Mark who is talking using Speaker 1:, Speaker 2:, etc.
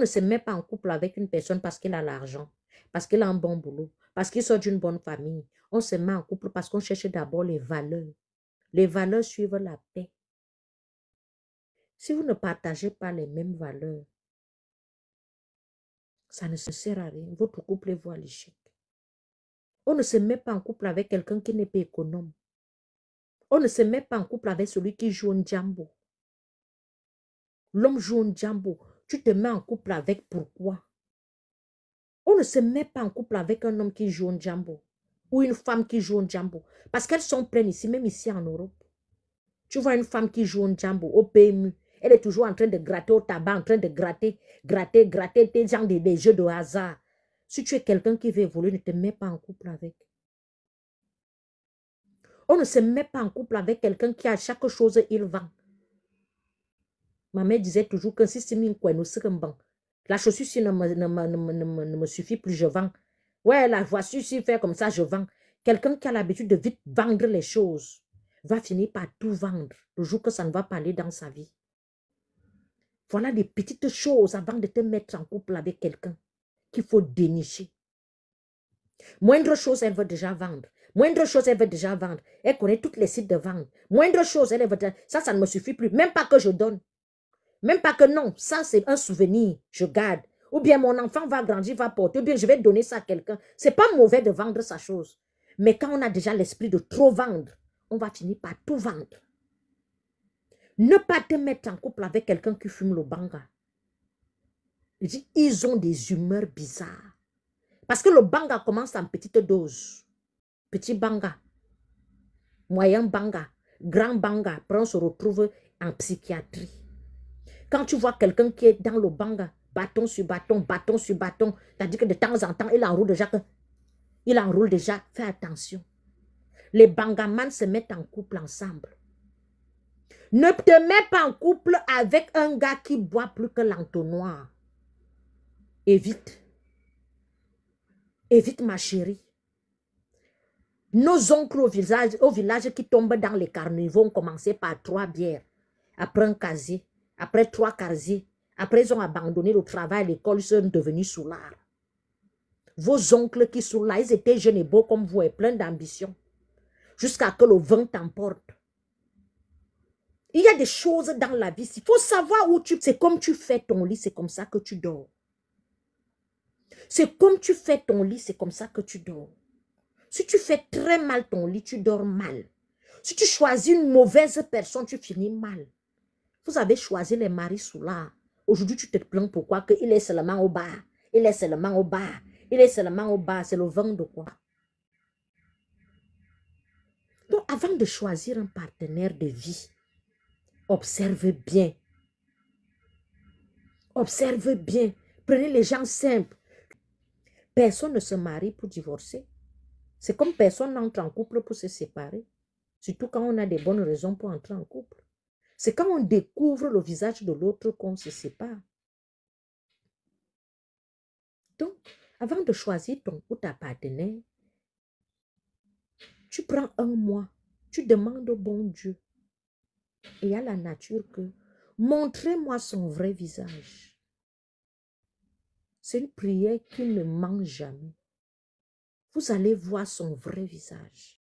Speaker 1: On ne se met pas en couple avec une personne parce qu'elle a l'argent, parce qu'elle a un bon boulot, parce qu'elle sort d'une bonne famille. On se met en couple parce qu'on cherche d'abord les valeurs. Les valeurs suivent la paix. Si vous ne partagez pas les mêmes valeurs, ça ne se sert à rien. Votre couple est l'échec. On ne se met pas en couple avec quelqu'un qui n'est pas économe. On ne se met pas en couple avec celui qui joue un jambo. L'homme joue un jambo. Tu te mets en couple avec pourquoi On ne se met pas en couple avec un homme qui joue au jambo ou une femme qui joue au jambo. Parce qu'elles sont pleines ici, même ici en Europe. Tu vois une femme qui joue au jambo au PMU. Elle est toujours en train de gratter au tabac, en train de gratter, gratter, gratter, des gens des, jeux de hasard. Si tu es quelqu'un qui veut évoluer, ne te mets pas en couple avec. On ne se met pas en couple avec quelqu'un qui, a chaque chose, il vend. Ma mère disait toujours que si c'est la chaussure si ne, me, ne, me, ne, me, ne, me, suffit plus, je vends. Ouais, la voiture si fait comme ça, je vends. Quelqu'un qui a l'habitude de vite vendre les choses va finir par tout vendre le jour que ça ne va pas aller dans sa vie. Voilà des petites choses avant de te mettre en couple avec quelqu'un qu'il faut dénicher. Moindre chose, elle veut déjà vendre. Moindre chose, elle veut déjà vendre. Elle connaît tous les sites de vente. Moindre chose, elle veut Ça, ça ne me suffit plus. Même pas que je donne. Même pas que non, ça c'est un souvenir, je garde. Ou bien mon enfant va grandir, va porter, ou bien je vais donner ça à quelqu'un. C'est pas mauvais de vendre sa chose. Mais quand on a déjà l'esprit de trop vendre, on va finir par tout vendre. Ne pas te mettre en couple avec quelqu'un qui fume le banga. ils ont des humeurs bizarres. Parce que le banga commence en petite dose. Petit banga, moyen banga, grand banga, Après on se retrouve en psychiatrie. Quand tu vois quelqu'un qui est dans le banga, bâton sur bâton, bâton sur bâton, t'as dit que de temps en temps, il enroule déjà. Il enroule déjà. Fais attention. Les bangamans se mettent en couple ensemble. Ne te mets pas en couple avec un gars qui boit plus que l'entonnoir. Évite. Évite, ma chérie. Nos oncles au village, au village qui tombent dans les carnivores vont commencer par trois bières, après un casier. Après trois casiers, après ils ont abandonné le travail, l'école, ils sont devenus soulards. Vos oncles qui sont là, ils étaient jeunes et beaux comme vous et pleins d'ambition. Jusqu'à que le vent t'emporte. Il y a des choses dans la vie. Il faut savoir où tu... C'est comme tu fais ton lit, c'est comme ça que tu dors. C'est comme tu fais ton lit, c'est comme ça que tu dors. Si tu fais très mal ton lit, tu dors mal. Si tu choisis une mauvaise personne, tu finis mal. Vous avez choisi les maris sous là. Aujourd'hui, tu te plains pourquoi il est seulement au bas. Il est seulement au bas. Il est seulement au bas. C'est le vent de quoi Donc, avant de choisir un partenaire de vie, observe bien. Observe bien. Prenez les gens simples. Personne ne se marie pour divorcer. C'est comme personne n'entre en couple pour se séparer. Surtout quand on a des bonnes raisons pour entrer en couple. C'est quand on découvre le visage de l'autre qu'on se sépare. Donc, avant de choisir ton ou ta partenaire, tu prends un mois, tu demandes au bon Dieu et à la nature que montrez-moi son vrai visage. C'est une prière qui ne manque jamais. Vous allez voir son vrai visage.